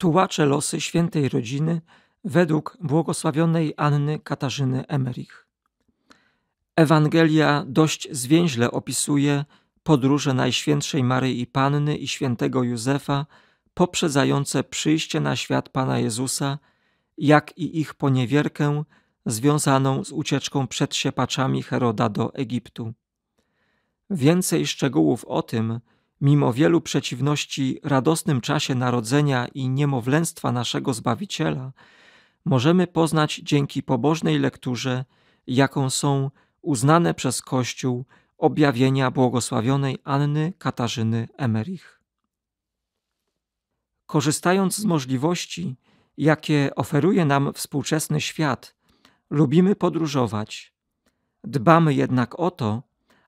tułacze losy świętej rodziny według błogosławionej Anny Katarzyny Emerich. Ewangelia dość zwięźle opisuje podróże Najświętszej Maryi Panny i świętego Józefa poprzedzające przyjście na świat Pana Jezusa, jak i ich poniewierkę związaną z ucieczką przed siepaczami Heroda do Egiptu. Więcej szczegółów o tym, mimo wielu przeciwności radosnym czasie narodzenia i niemowlęctwa naszego Zbawiciela, możemy poznać dzięki pobożnej lekturze, jaką są uznane przez Kościół objawienia błogosławionej Anny Katarzyny Emerich. Korzystając z możliwości, jakie oferuje nam współczesny świat, lubimy podróżować. Dbamy jednak o to,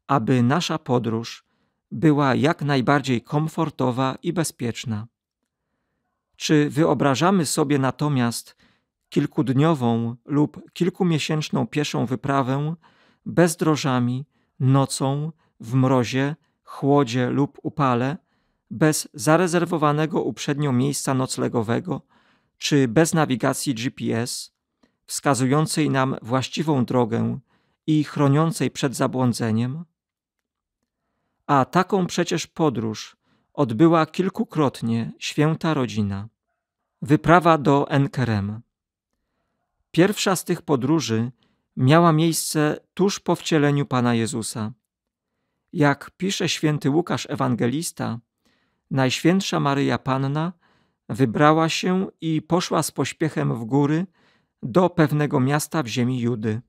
aby nasza podróż była jak najbardziej komfortowa i bezpieczna. Czy wyobrażamy sobie natomiast kilkudniową lub kilkumiesięczną pieszą wyprawę bez drożami, nocą, w mrozie, chłodzie lub upale, bez zarezerwowanego uprzednio miejsca noclegowego, czy bez nawigacji GPS, wskazującej nam właściwą drogę i chroniącej przed zabłądzeniem? a taką przecież podróż odbyła kilkukrotnie święta rodzina. Wyprawa do Enkerem. Pierwsza z tych podróży miała miejsce tuż po wcieleniu Pana Jezusa. Jak pisze święty Łukasz Ewangelista, Najświętsza Maryja Panna wybrała się i poszła z pośpiechem w góry do pewnego miasta w ziemi Judy.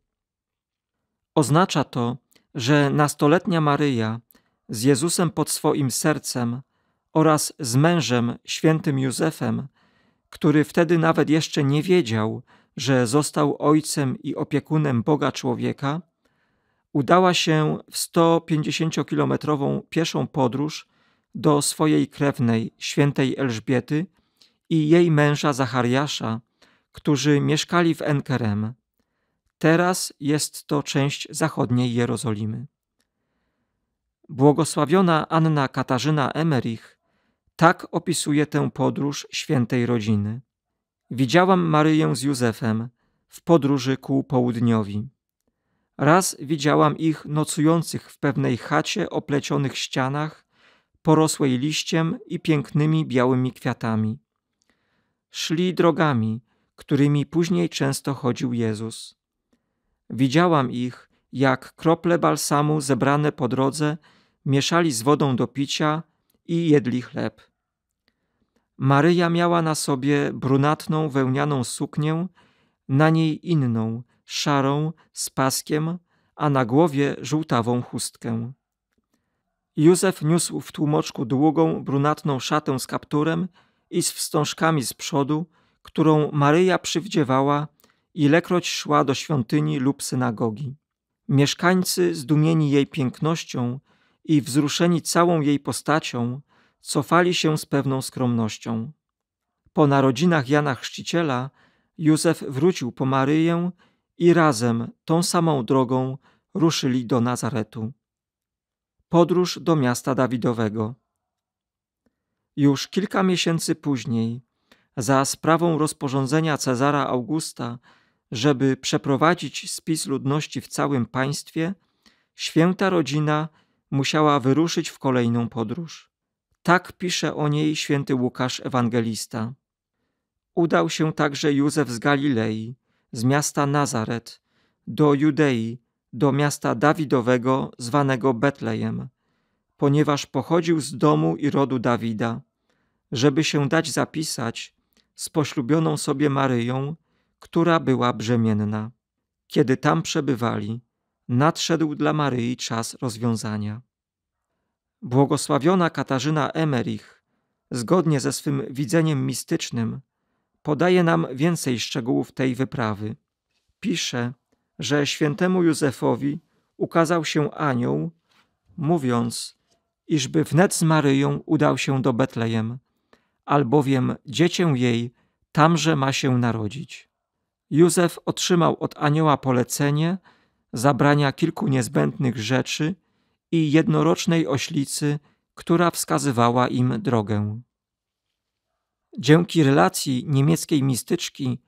Oznacza to, że nastoletnia Maryja z Jezusem pod swoim sercem oraz z mężem świętym Józefem, który wtedy nawet jeszcze nie wiedział, że został ojcem i opiekunem Boga człowieka, udała się w 150-kilometrową pieszą podróż do swojej krewnej, świętej Elżbiety i jej męża Zachariasza, którzy mieszkali w Enkerem. Teraz jest to część zachodniej Jerozolimy. Błogosławiona Anna Katarzyna Emerich tak opisuje tę podróż świętej rodziny. Widziałam Maryję z Józefem w podróży ku południowi. Raz widziałam ich nocujących w pewnej chacie oplecionych ścianach, porosłej liściem i pięknymi białymi kwiatami. Szli drogami, którymi później często chodził Jezus. Widziałam ich, jak krople balsamu zebrane po drodze mieszali z wodą do picia i jedli chleb. Maryja miała na sobie brunatną wełnianą suknię, na niej inną, szarą, z paskiem, a na głowie żółtawą chustkę. Józef niósł w tłumoczku długą, brunatną szatę z kapturem i z wstążkami z przodu, którą Maryja przywdziewała, ilekroć szła do świątyni lub synagogi. Mieszkańcy, zdumieni jej pięknością, i wzruszeni całą jej postacią, cofali się z pewną skromnością. Po narodzinach Jana Chrzciciela Józef wrócił po Maryję i razem tą samą drogą ruszyli do Nazaretu. Podróż do miasta Dawidowego. Już kilka miesięcy później, za sprawą rozporządzenia Cezara Augusta, żeby przeprowadzić spis ludności w całym państwie, święta rodzina musiała wyruszyć w kolejną podróż. Tak pisze o niej święty Łukasz Ewangelista. Udał się także Józef z Galilei, z miasta Nazaret, do Judei, do miasta Dawidowego zwanego Betlejem, ponieważ pochodził z domu i rodu Dawida, żeby się dać zapisać z poślubioną sobie Maryją, która była brzemienna. Kiedy tam przebywali, nadszedł dla Maryi czas rozwiązania. Błogosławiona Katarzyna Emerich, zgodnie ze swym widzeniem mistycznym, podaje nam więcej szczegółów tej wyprawy. Pisze, że świętemu Józefowi ukazał się anioł, mówiąc, iżby wnet z Maryją udał się do Betlejem, albowiem dziecię jej tamże ma się narodzić. Józef otrzymał od anioła polecenie, zabrania kilku niezbędnych rzeczy i jednorocznej oślicy, która wskazywała im drogę. Dzięki relacji niemieckiej mistyczki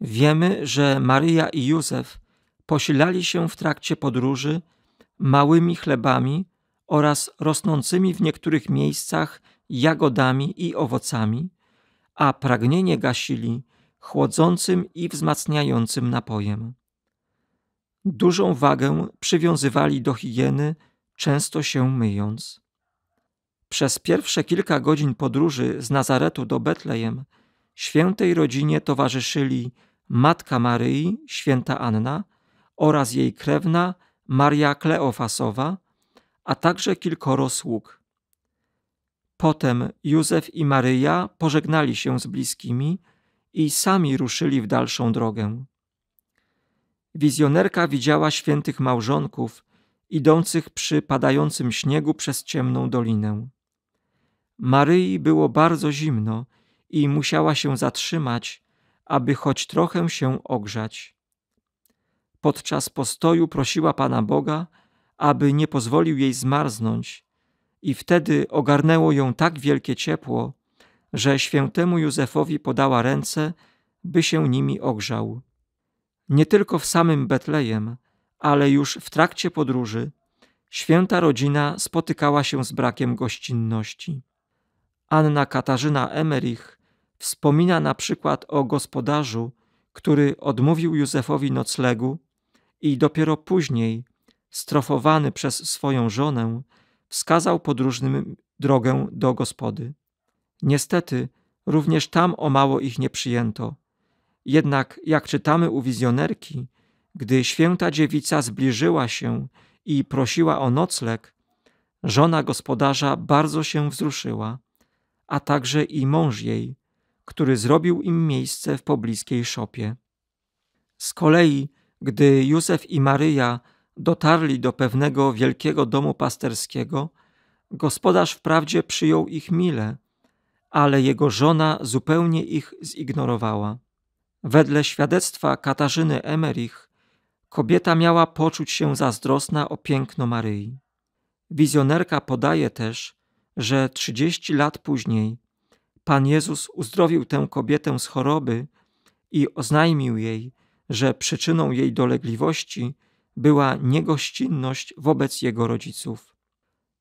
wiemy, że Maryja i Józef posilali się w trakcie podróży małymi chlebami oraz rosnącymi w niektórych miejscach jagodami i owocami, a pragnienie gasili chłodzącym i wzmacniającym napojem. Dużą wagę przywiązywali do higieny, często się myjąc. Przez pierwsze kilka godzin podróży z Nazaretu do Betlejem świętej rodzinie towarzyszyli Matka Maryi, święta Anna oraz jej krewna Maria Kleofasowa, a także kilkoro sług. Potem Józef i Maryja pożegnali się z bliskimi i sami ruszyli w dalszą drogę. Wizjonerka widziała świętych małżonków idących przy padającym śniegu przez ciemną dolinę. Maryi było bardzo zimno i musiała się zatrzymać, aby choć trochę się ogrzać. Podczas postoju prosiła Pana Boga, aby nie pozwolił jej zmarznąć, i wtedy ogarnęło ją tak wielkie ciepło, że świętemu Józefowi podała ręce, by się nimi ogrzał nie tylko w samym Betlejem, ale już w trakcie podróży, święta rodzina spotykała się z brakiem gościnności. Anna Katarzyna Emerich wspomina na przykład o gospodarzu, który odmówił Józefowi noclegu i dopiero później, strofowany przez swoją żonę, wskazał podróżnym drogę do gospody. Niestety, również tam o mało ich nie przyjęto. Jednak jak czytamy u wizjonerki, gdy święta dziewica zbliżyła się i prosiła o nocleg, żona gospodarza bardzo się wzruszyła, a także i mąż jej, który zrobił im miejsce w pobliskiej szopie. Z kolei, gdy Józef i Maryja dotarli do pewnego wielkiego domu pasterskiego, gospodarz wprawdzie przyjął ich mile, ale jego żona zupełnie ich zignorowała. Wedle świadectwa Katarzyny Emerich, kobieta miała poczuć się zazdrosna o piękno Maryi. Wizjonerka podaje też, że 30 lat później Pan Jezus uzdrowił tę kobietę z choroby i oznajmił jej, że przyczyną jej dolegliwości była niegościnność wobec jego rodziców.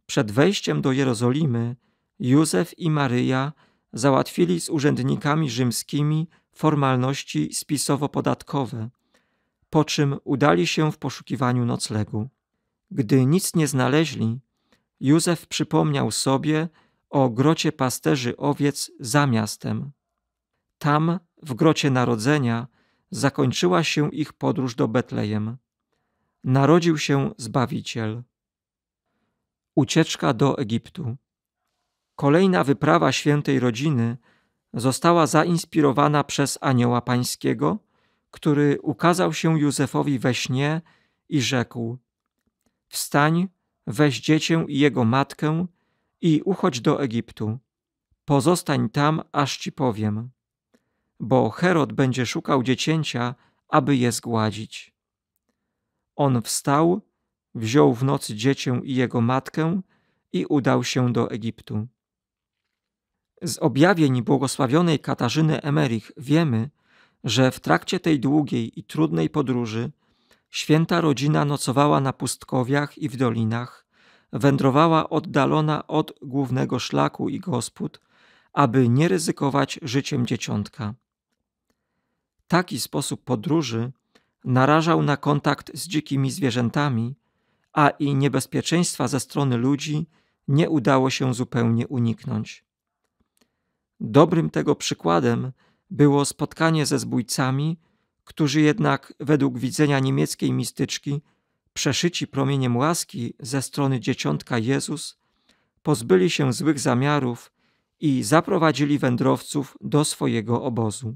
Przed wejściem do Jerozolimy Józef i Maryja załatwili z urzędnikami rzymskimi formalności spisowo-podatkowe, po czym udali się w poszukiwaniu noclegu. Gdy nic nie znaleźli, Józef przypomniał sobie o grocie pasterzy owiec za miastem. Tam, w grocie narodzenia, zakończyła się ich podróż do Betlejem. Narodził się Zbawiciel. Ucieczka do Egiptu. Kolejna wyprawa świętej rodziny – została zainspirowana przez anioła pańskiego, który ukazał się Józefowi we śnie i rzekł: Wstań, weź dziecię i jego matkę i uchodź do Egiptu. Pozostań tam, aż ci powiem, bo Herod będzie szukał dziecięcia, aby je zgładzić. On wstał, wziął w nocy dziecię i jego matkę i udał się do Egiptu. Z objawień błogosławionej Katarzyny Emerich wiemy, że w trakcie tej długiej i trudnej podróży święta rodzina nocowała na pustkowiach i w dolinach, wędrowała oddalona od głównego szlaku i gospod, aby nie ryzykować życiem dzieciątka. Taki sposób podróży narażał na kontakt z dzikimi zwierzętami, a i niebezpieczeństwa ze strony ludzi nie udało się zupełnie uniknąć. Dobrym tego przykładem było spotkanie ze zbójcami, którzy jednak według widzenia niemieckiej mistyczki, przeszyci promieniem łaski ze strony dzieciątka Jezus, pozbyli się złych zamiarów i zaprowadzili wędrowców do swojego obozu.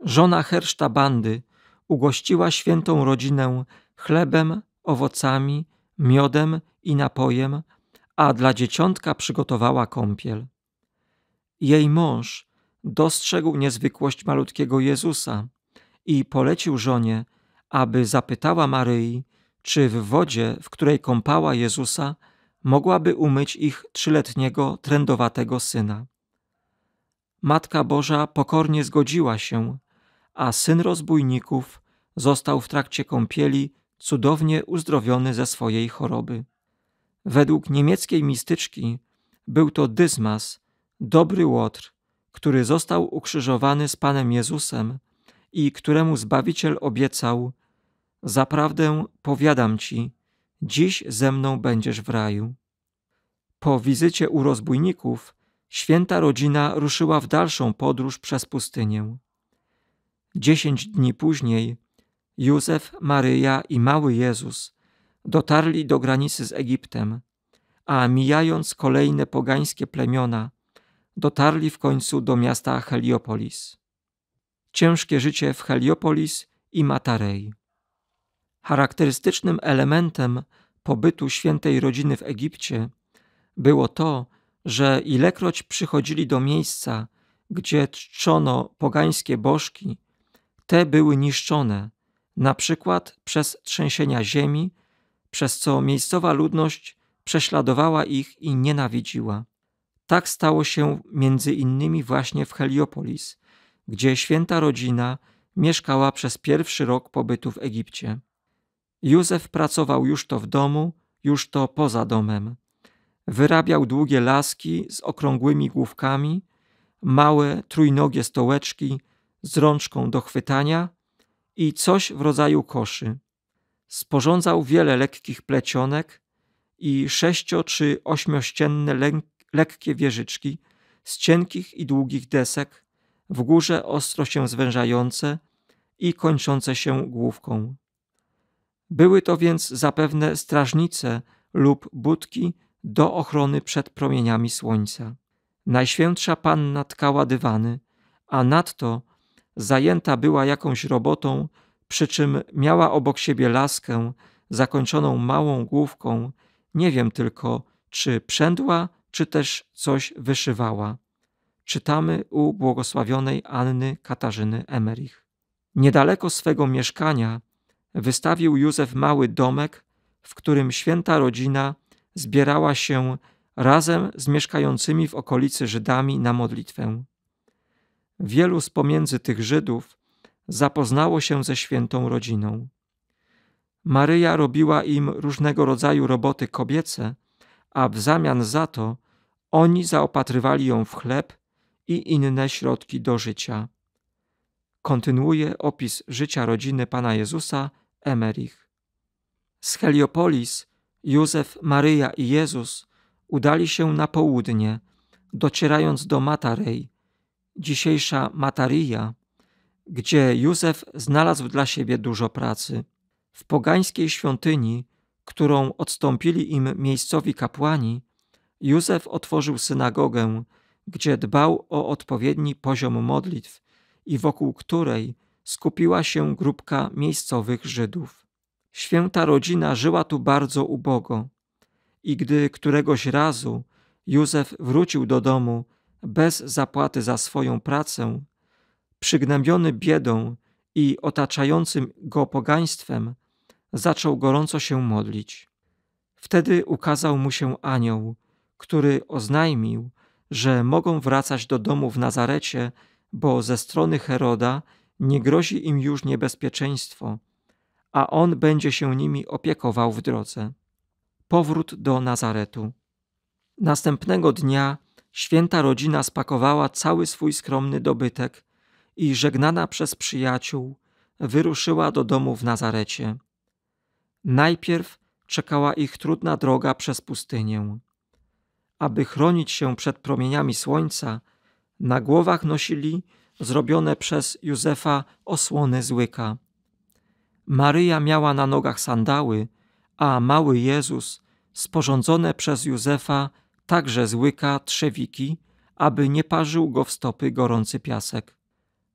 Żona herszta bandy ugościła świętą rodzinę chlebem, owocami, miodem i napojem, a dla dzieciątka przygotowała kąpiel. Jej mąż dostrzegł niezwykłość malutkiego Jezusa i polecił żonie, aby zapytała Maryi, czy w wodzie, w której kąpała Jezusa, mogłaby umyć ich trzyletniego, trędowatego syna. Matka Boża pokornie zgodziła się, a syn rozbójników został w trakcie kąpieli cudownie uzdrowiony ze swojej choroby. Według niemieckiej mistyczki był to dysmas, dobry Łotr, który został ukrzyżowany z Panem Jezusem i któremu Zbawiciel obiecał: Zaprawdę powiadam ci, dziś ze mną będziesz w raju. Po wizycie u rozbójników, święta rodzina ruszyła w dalszą podróż przez pustynię. Dziesięć dni później Józef, Maryja i mały Jezus dotarli do granicy z Egiptem, a mijając kolejne pogańskie plemiona, dotarli w końcu do miasta Heliopolis. Ciężkie życie w Heliopolis i Matarei. Charakterystycznym elementem pobytu świętej rodziny w Egipcie było to, że ilekroć przychodzili do miejsca, gdzie czczono pogańskie bożki, te były niszczone, na przykład przez trzęsienia ziemi, przez co miejscowa ludność prześladowała ich i nienawidziła. Tak stało się między innymi właśnie w Heliopolis, gdzie święta rodzina mieszkała przez pierwszy rok pobytu w Egipcie. Józef pracował już to w domu, już to poza domem. Wyrabiał długie laski z okrągłymi główkami, małe, trójnogie stołeczki z rączką do chwytania i coś w rodzaju koszy. Sporządzał wiele lekkich plecionek i sześcio- czy ośmiościenne lekkie wieżyczki z cienkich i długich desek, w górze ostro się zwężające i kończące się główką. Były to więc zapewne strażnice lub budki do ochrony przed promieniami słońca. Najświętsza panna tkała dywany, a nadto zajęta była jakąś robotą, przy czym miała obok siebie laskę zakończoną małą główką, nie wiem tylko, czy przędła, czy też coś wyszywała. Czytamy u błogosławionej Anny Katarzyny Emerich. Niedaleko swego mieszkania wystawił Józef mały domek, w którym święta rodzina zbierała się razem z mieszkającymi w okolicy Żydami na modlitwę. Wielu z pomiędzy tych Żydów zapoznało się ze świętą rodziną. Maryja robiła im różnego rodzaju roboty kobiece, a w zamian za to oni zaopatrywali ją w chleb i inne środki do życia. Kontynuuje opis życia rodziny Pana Jezusa Emerich. Z Heliopolis Józef, Maryja i Jezus udali się na południe, docierając do Matarej, dzisiejsza Mataria, gdzie Józef znalazł dla siebie dużo pracy. W pogańskiej świątyni, którą odstąpili im miejscowi kapłani, Józef otworzył synagogę, gdzie dbał o odpowiedni poziom modlitw i wokół której skupiła się grupka miejscowych Żydów. Święta rodzina żyła tu bardzo ubogo i gdy któregoś razu Józef wrócił do domu bez zapłaty za swoją pracę, przygnębiony biedą i otaczającym go pogaństwem, zaczął gorąco się modlić. Wtedy ukazał mu się anioł, który oznajmił, że mogą wracać do domu w Nazarecie, bo ze strony Heroda nie grozi im już niebezpieczeństwo, a on będzie się nimi opiekował w drodze. Powrót do Nazaretu. Następnego dnia święta rodzina spakowała cały swój skromny dobytek i żegnana przez przyjaciół wyruszyła do domu w Nazarecie. Najpierw czekała ich trudna droga przez pustynię aby chronić się przed promieniami słońca, na głowach nosili zrobione przez Józefa osłony złyka. Maryja miała na nogach sandały, a mały Jezus sporządzone przez Józefa także złyka trzewiki, aby nie parzył go w stopy gorący piasek.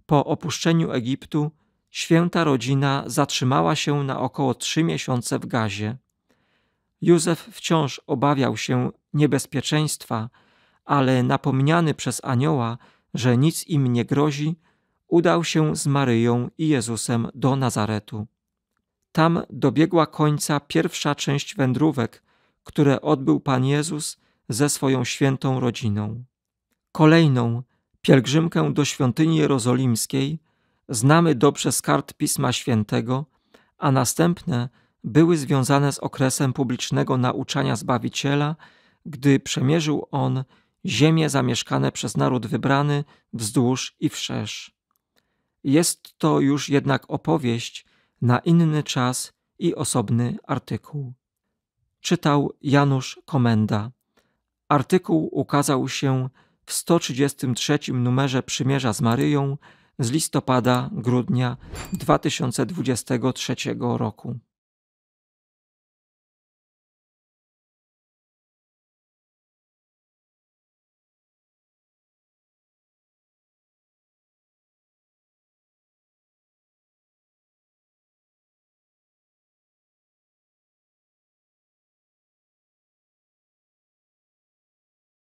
Po opuszczeniu Egiptu święta rodzina zatrzymała się na około trzy miesiące w Gazie. Józef wciąż obawiał się niebezpieczeństwa, ale napomniany przez anioła, że nic im nie grozi, udał się z Maryją i Jezusem do Nazaretu. Tam dobiegła końca pierwsza część wędrówek, które odbył Pan Jezus ze swoją świętą rodziną. Kolejną pielgrzymkę do świątyni jerozolimskiej znamy dobrze z kart Pisma Świętego, a następne – były związane z okresem publicznego nauczania Zbawiciela, gdy przemierzył on ziemie zamieszkane przez naród wybrany wzdłuż i wszerz. Jest to już jednak opowieść na inny czas i osobny artykuł. Czytał Janusz Komenda. Artykuł ukazał się w 133 numerze Przymierza z Maryją z listopada-grudnia 2023 roku.